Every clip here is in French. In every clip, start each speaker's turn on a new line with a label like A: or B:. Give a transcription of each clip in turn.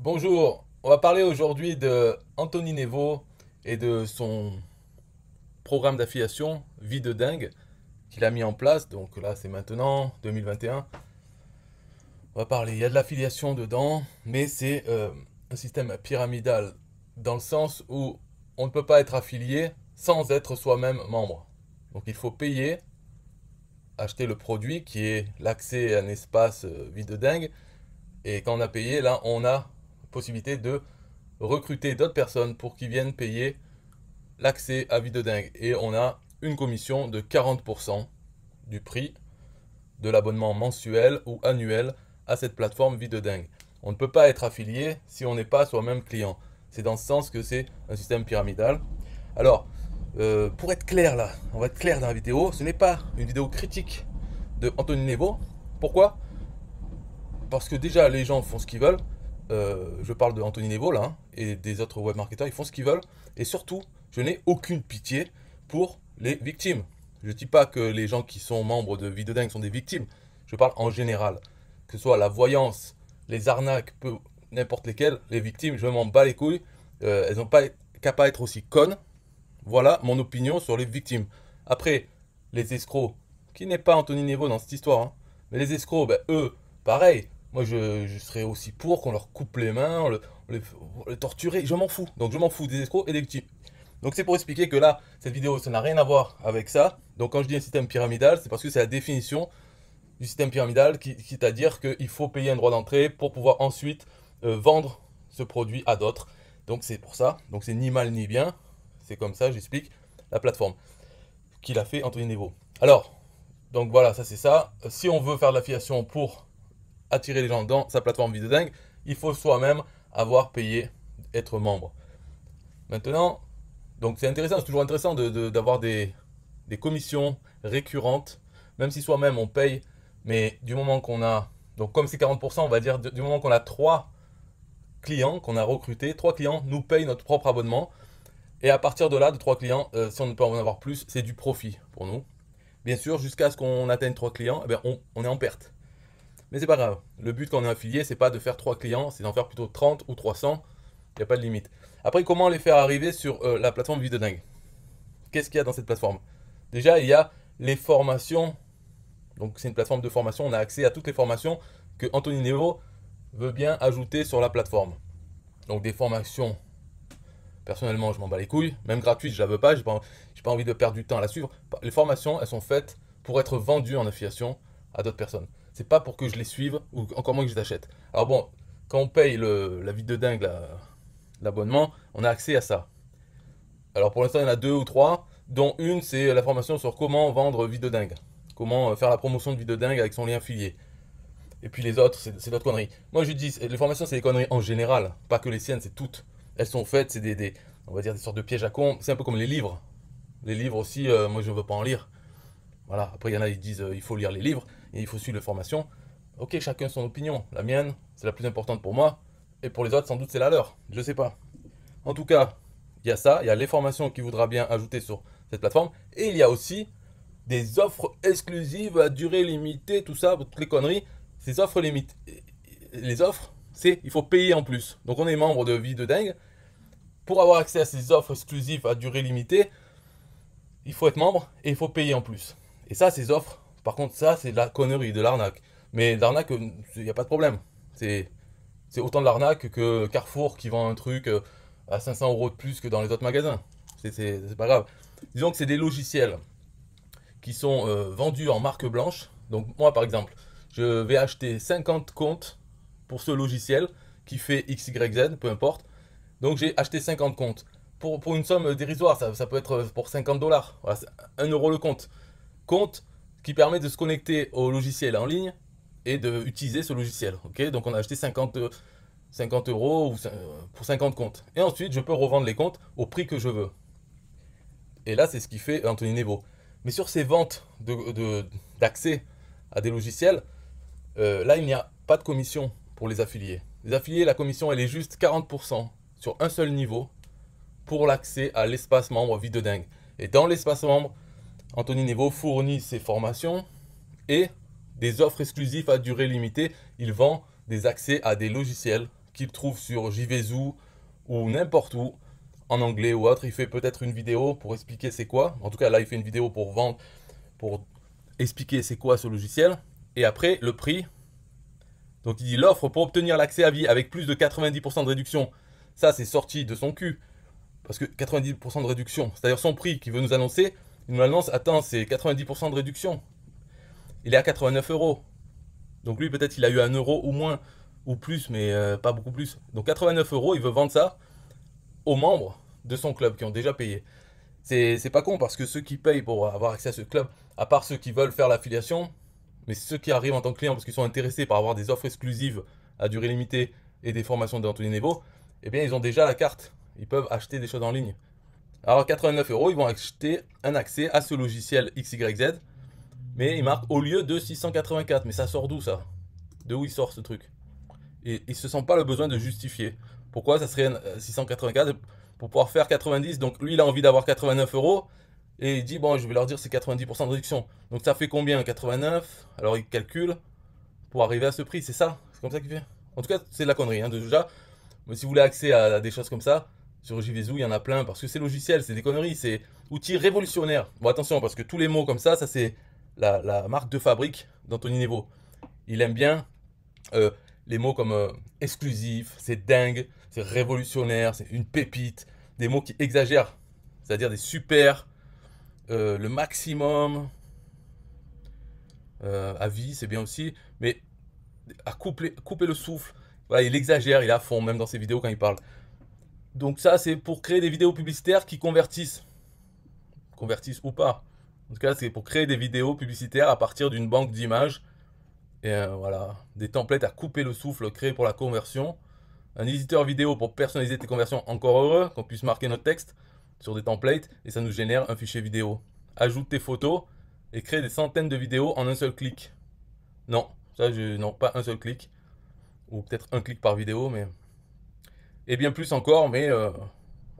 A: Bonjour, on va parler aujourd'hui de Anthony Nevo et de son programme d'affiliation Vie de dingue qu'il a mis en place. Donc là, c'est maintenant 2021. On va parler, il y a de l'affiliation dedans, mais c'est euh, un système pyramidal dans le sens où on ne peut pas être affilié sans être soi-même membre. Donc il faut payer, acheter le produit qui est l'accès à un espace euh, vide de dingue. Et quand on a payé, là, on a possibilité de recruter d'autres personnes pour qu'ils viennent payer l'accès à Vie Dingue. Et on a une commission de 40% du prix de l'abonnement mensuel ou annuel à cette plateforme Vie Dingue. On ne peut pas être affilié si on n'est pas soi-même client. C'est dans ce sens que c'est un système pyramidal. Alors, euh, pour être clair là, on va être clair dans la vidéo, ce n'est pas une vidéo critique de Anthony Nebo. Pourquoi Parce que déjà les gens font ce qu'ils veulent, euh, je parle de Anthony hein, et des autres webmarketeurs, ils font ce qu'ils veulent. Et surtout, je n'ai aucune pitié pour les victimes. Je ne dis pas que les gens qui sont membres de Vidodeng sont des victimes. Je parle en général. Que ce soit la voyance, les arnaques, n'importe lesquelles, les victimes, je m'en bats les couilles. Euh, elles n'ont pas qu'à pas être aussi connes. Voilà mon opinion sur les victimes. Après, les escrocs, qui n'est pas Anthony Nevo dans cette histoire, hein, mais les escrocs, ben, eux, pareil, moi, je, serais aussi pour qu'on leur coupe les mains, on, le, les, torturer. Je m'en fous. Donc, je m'en fous des escrocs et des types. Donc, c'est pour expliquer que là, cette vidéo, ça n'a rien à voir avec ça. Donc, quand je dis un système pyramidal, c'est parce que c'est la définition du système pyramidal, qui, à dire qu'il faut payer un droit d'entrée pour pouvoir ensuite euh, vendre ce produit à d'autres. Donc, c'est pour ça. Donc, c'est ni mal ni bien. C'est comme ça, j'explique la plateforme qu'il a fait Anthony niveaux Alors, donc voilà, ça c'est ça. Si on veut faire de l'affiliation pour attirer les gens dans sa plateforme vie dingue, il faut soi-même avoir payé, être membre. Maintenant, donc c'est intéressant, c'est toujours intéressant d'avoir des, commissions récurrentes, même si soi-même on paye, mais du moment qu'on a, donc comme c'est 40%, on va dire du moment qu'on a trois clients qu'on a recrutés, trois clients nous payent notre propre abonnement, et à partir de là, de trois clients, euh, si on ne peut en avoir plus, c'est du profit pour nous. Bien sûr, jusqu'à ce qu'on atteigne trois clients, eh bien on est en perte. Mais c'est pas grave. Le but quand on est affilié, c'est pas de faire 3 clients, c'est d'en faire plutôt 30 ou 300. Il n'y a pas de limite. Après, comment les faire arriver sur euh, la plateforme Vite de Dingue Qu'est-ce qu'il y a dans cette plateforme Déjà, il y a les formations. Donc, c'est une plateforme de formation. On a accès à toutes les formations que Anthony Nevo veut bien ajouter sur la plateforme. Donc, des formations. Personnellement, je m'en bats les couilles. Même gratuites, je la veux pas. Je n'ai pas envie de perdre du temps à la suivre. Les formations, elles sont faites pour être vendues en affiliation à d'autres personnes c'est pas pour que je les suive ou encore moins que je les achète. Alors bon, quand on paye la vie de dingue, l'abonnement, on a accès à ça. Alors pour l'instant, il y en a deux ou trois, dont une, c'est la formation sur comment vendre vie de dingue. Comment euh, faire la promotion de vie de dingue avec son lien affilié. Et puis les autres, c'est d'autres conneries. Moi, je dis, les formations, c'est des conneries en général, pas que les siennes, c'est toutes. Elles sont faites, c'est des, on va dire, des sortes de pièges à con. C'est un peu comme les livres. Les livres aussi, euh, moi, je ne veux pas en lire. Voilà, après, il y en a, ils disent, euh, il faut lire les livres et il faut suivre les formations. Ok, chacun son opinion. La mienne, c'est la plus importante pour moi. Et pour les autres, sans doute, c'est la leur. Je sais pas. En tout cas, il y a ça. Il y a les formations qui voudra bien ajouter sur cette plateforme. Et il y a aussi des offres exclusives à durée limitée, tout ça, toutes les conneries. Ces offres limites. Les offres, c'est il faut payer en plus. Donc on est membre de Vie de Dingue. Pour avoir accès à ces offres exclusives à durée limitée, il faut être membre et il faut payer en plus. Et ça, ces offres, par contre, ça, c'est de la connerie, de l'arnaque. Mais l'arnaque, il euh, n'y a pas de problème. C'est autant de l'arnaque que Carrefour qui vend un truc euh, à 500 euros de plus que dans les autres magasins. C'est pas grave. Disons que c'est des logiciels qui sont euh, vendus en marque blanche. Donc moi, par exemple, je vais acheter 50 comptes pour ce logiciel qui fait XYZ, peu importe. Donc j'ai acheté 50 comptes. Pour, pour une somme dérisoire, ça, ça peut être pour 50 dollars. 1 euro le compte. Compte permet de se connecter au logiciel en ligne et d'utiliser ce logiciel. ok Donc on a acheté 50, 50 euros euh, pour 50 comptes. Et ensuite, je peux revendre les comptes au prix que je veux. Et là, c'est ce qui fait Anthony Nebo Mais sur ces ventes d'accès de, à des logiciels, euh, là, il n'y a pas de commission pour les affiliés. Les affiliés, la commission, elle est juste 40% sur un seul niveau pour l'accès à l'espace membre vide de Dingue. Et dans l'espace membre, Anthony Nevo fournit ses formations et des offres exclusives à durée limitée. Il vend des accès à des logiciels qu'il trouve sur JVZoo ou n'importe où, en anglais ou autre. Il fait peut-être une vidéo pour expliquer c'est quoi. En tout cas, là, il fait une vidéo pour vendre, pour expliquer c'est quoi ce logiciel. Et après, le prix. Donc, il dit l'offre pour obtenir l'accès à vie avec plus de 90% de réduction. Ça, c'est sorti de son cul. Parce que 90% de réduction, c'est-à-dire son prix qu'il veut nous annoncer, il nous annonce, attends, c'est 90% de réduction. Il est à 89 euros. Donc lui, peut-être, il a eu un euro ou moins, ou plus, mais euh, pas beaucoup plus. Donc 89 euros, il veut vendre ça aux membres de son club qui ont déjà payé. C'est pas con parce que ceux qui payent pour avoir accès à ce club, à part ceux qui veulent faire l'affiliation, mais ceux qui arrivent en tant que clients parce qu'ils sont intéressés par avoir des offres exclusives à durée limitée et des formations d'Anthony Nebo, eh bien ils ont déjà la carte. Ils peuvent acheter des choses en ligne. Alors, 89 euros, ils vont acheter un accès à ce logiciel XYZ, mais ils marquent au lieu de 684. Mais ça sort d'où ça De où il sort ce truc Et ils se sentent pas le besoin de justifier. Pourquoi ça serait 684 euh, pour pouvoir faire 90 Donc lui, il a envie d'avoir 89 euros et il dit bon, je vais leur dire c'est 90% de réduction. Donc ça fait combien 89 Alors il calcule pour arriver à ce prix, c'est ça C'est comme ça qu'il fait En tout cas, c'est de la connerie. Hein, déjà, mais si vous voulez accès à des choses comme ça, sur JVZoo, il y en a plein parce que c'est logiciel, c'est des conneries, c'est outil révolutionnaire. Bon, attention, parce que tous les mots comme ça, ça c'est la, marque de fabrique d'Anthony Niveau. Il aime bien euh, les mots comme euh, exclusif, c'est dingue, c'est révolutionnaire, c'est une pépite, des mots qui exagèrent, c'est-à-dire des super, euh, le maximum, à vie, c'est bien aussi, mais à couper, couper le souffle. il exagère, il est à fond, même dans ses vidéos quand il parle. Donc ça, c'est pour créer des vidéos publicitaires qui convertissent. Convertissent ou pas. En tout cas, c'est pour créer des vidéos publicitaires à partir d'une banque d'images. Et euh, voilà, des templates à couper le souffle créés pour la conversion. Un éditeur vidéo pour personnaliser tes conversions encore heureux, qu'on puisse marquer notre texte sur des templates et ça nous génère un fichier vidéo. Ajoute tes photos et crée des centaines de vidéos en un seul clic. Non, ça, je, non, pas un seul clic. Ou peut-être un clic par vidéo, mais et bien plus encore, mais euh,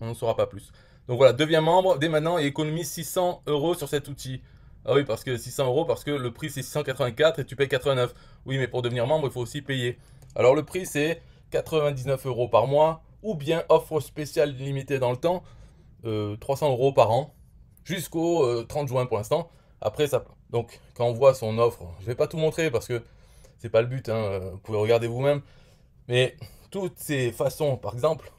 A: on ne saura pas plus. Donc voilà, deviens membre dès maintenant et économise 600 euros sur cet outil. Ah oui, parce que 600 euros, parce que le prix c'est 684 et tu payes 89. Oui, mais pour devenir membre, il faut aussi payer. Alors le prix c'est 99 euros par mois ou bien offre spéciale limitée dans le temps, 300 euh, euros par an jusqu'au 30 euh, juin pour l'instant. Après ça, donc quand on voit son offre, je ne vais pas tout montrer parce que c'est pas le but. Hein, vous pouvez regarder vous-même, mais toutes ces façons. Par exemple,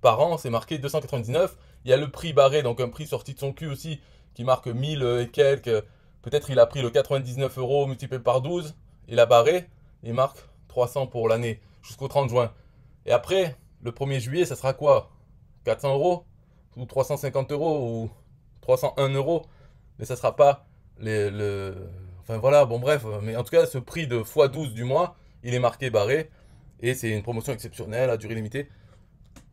A: par an, c'est marqué 299. Il y a le prix barré, donc un prix sorti de son cul aussi, qui marque 1000 et quelques. Peut-être il a pris le 99 euros multiplié par 12, il a barré, il marque 300 pour l'année, jusqu'au 30 juin. Et après, le 1er juillet, ça sera quoi 400 euros Ou 350 euros Ou 301 euros Mais ça sera pas le... Enfin voilà, bon bref, mais en tout cas, ce prix de x12 du mois, il est marqué barré et c'est une promotion exceptionnelle à durée limitée.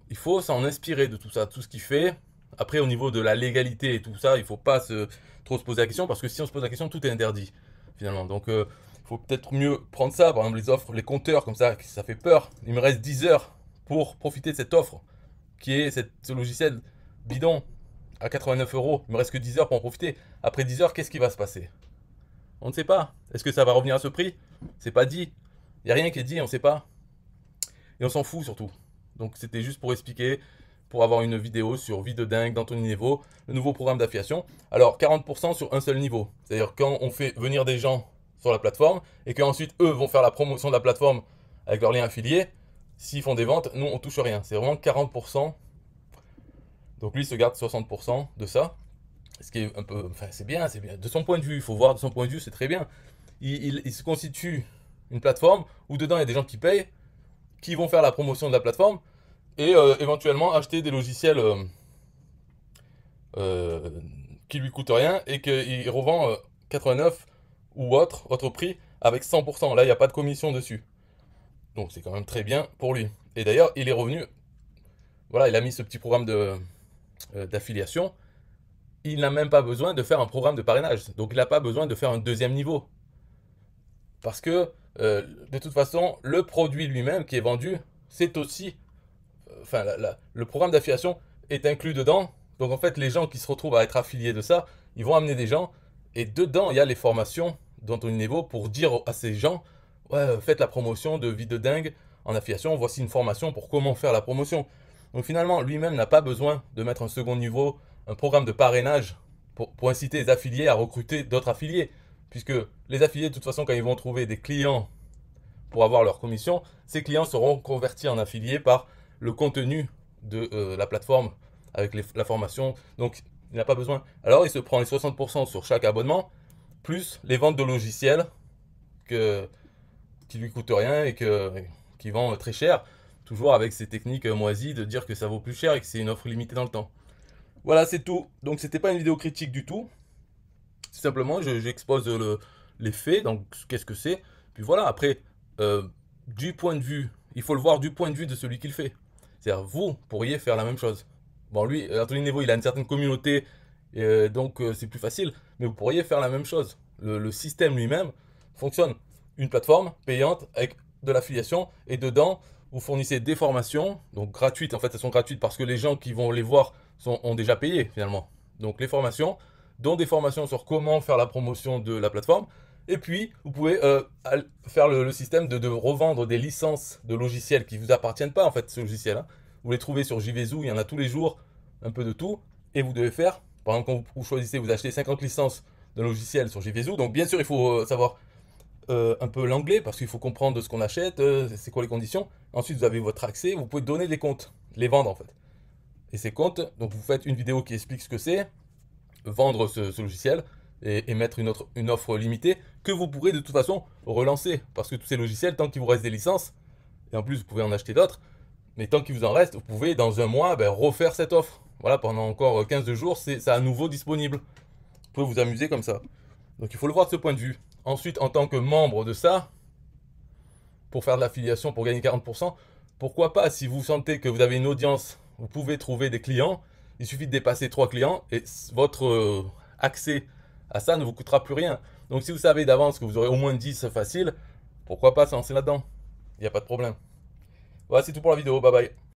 A: Il faut s'en inspirer de tout ça, tout ce qu'il fait. Après, au niveau de la légalité et tout ça, il ne faut pas se, trop se poser la question parce que si on se pose la question, tout est interdit finalement. Donc, il euh, faut peut-être mieux prendre ça. Par exemple, les offres, les compteurs, comme ça, ça fait peur. Il me reste 10 heures pour profiter de cette offre qui est ce logiciel bidon à 89 euros. Il me reste que 10 heures pour en profiter. Après 10 heures, qu'est-ce qui va se passer On ne sait pas. Est-ce que ça va revenir à ce prix C'est pas dit. Il n'y a rien qui est dit, on ne sait pas. Et on s'en fout surtout. Donc c'était juste pour expliquer, pour avoir une vidéo sur Vie de dingue d'Anthony niveau le nouveau programme d'affiliation. Alors 40% sur un seul niveau. C'est-à-dire quand on fait venir des gens sur la plateforme et qu'ensuite eux vont faire la promotion de la plateforme avec leur lien affilié, s'ils font des ventes, nous on touche rien. C'est vraiment 40%. Donc lui il se garde 60% de ça. Ce qui est un peu. Enfin, c'est bien, c'est bien. De son point de vue, il faut voir de son point de vue, c'est très bien. il se constitue une plateforme où dedans il y a des gens qui payent qui vont faire la promotion de la plateforme et euh, éventuellement acheter des logiciels euh, euh, qui lui coûtent rien et qu'il revend 89 euh, ou autre, autre prix avec 100%. Là, il n'y a pas de commission dessus. Donc c'est quand même très bien pour lui. Et d'ailleurs, il est revenu. Voilà, il a mis ce petit programme d'affiliation. il n'a même pas besoin de faire un programme de parrainage. Donc il n'a pas besoin de faire un deuxième niveau. Parce que euh, de toute façon, le produit lui-même qui est vendu, c'est aussi. Euh, enfin, le programme d'affiliation est inclus dedans. Donc, en fait, les gens qui se retrouvent à être affiliés de ça, ils vont amener des gens. Et dedans, il y a les formations dont d'Anthony Niveau pour dire à ces gens Ouais, faites la promotion de vie de dingue en affiliation. Voici une formation pour comment faire la promotion. Donc, finalement, lui-même n'a pas besoin de mettre un second niveau, un programme de parrainage pour inciter les affiliés à recruter d'autres affiliés. Puisque les affiliés, de toute façon, quand ils vont trouver des clients pour avoir leur commission, ces clients seront convertis en affiliés par le contenu de euh, la plateforme avec la formation. Donc, il n'a pas besoin. Alors, il se prend les 60% sur chaque abonnement, plus les ventes de logiciels qui qui lui coûtent rien et qui vend très cher. Toujours avec ces techniques euh, moisies de dire que ça vaut plus cher et que c'est une offre limitée dans le temps. Voilà, c'est tout. Donc, ce n'était pas une vidéo critique du tout simplement, j'expose les faits, donc qu'est-ce que c'est. Puis voilà, après, euh, du point de vue, il faut le voir du point de vue de celui qui le fait. C'est-à-dire, vous pourriez faire la même chose. Bon, lui, Anthony Nevo, il a une certaine communauté, euh, donc euh, c'est plus facile, mais vous pourriez faire la même chose. Le, système lui-même fonctionne. Une plateforme payante avec de l'affiliation, et dedans, vous fournissez des formations, donc gratuites, en fait, elles sont gratuites parce que les gens qui vont les voir sont, ont déjà payé finalement. Donc les formations, dont des formations sur comment faire la promotion de la plateforme. Et puis, vous pouvez euh, faire le, système de, revendre des licences de logiciels qui ne vous appartiennent pas, en fait, ce logiciel. Hein. Vous les trouvez sur JVZoo, il y en a tous les jours, un peu de tout. Et vous devez faire, par exemple, quand vous choisissez, vous achetez 50 licences de logiciels sur JVZoo. Donc, bien sûr, il faut euh, savoir euh, un peu l'anglais, parce qu'il faut comprendre ce qu'on achète, c'est quoi les conditions. Ensuite, vous avez votre accès, vous pouvez donner des comptes, les vendre, en fait. Et ces comptes, donc vous faites une vidéo qui explique ce que c'est, vendre ce, logiciel et, émettre mettre une, offre limitée que vous pourrez de toute façon relancer. Parce que tous ces logiciels, tant qu'il vous reste des licences, et en plus vous pouvez en acheter d'autres, mais tant qu'il vous en reste, vous pouvez dans un mois ben, refaire cette offre. Voilà, pendant encore 15 euh, jours, c'est à nouveau disponible. Vous pouvez vous amuser comme ça. Donc il faut le voir de ce point de vue. Ensuite, en tant que membre de ça, pour faire de l'affiliation, pour gagner 40%, pourquoi pas si vous sentez que vous avez une audience, vous pouvez trouver des clients, il suffit de dépasser trois clients et votre euh, accès à ça ne vous coûtera plus rien. Donc si vous savez d'avance que vous aurez au moins 10 faciles, pourquoi pas se lancer là-dedans Il n'y a pas de problème. Voilà, c'est tout pour la vidéo. Bye bye.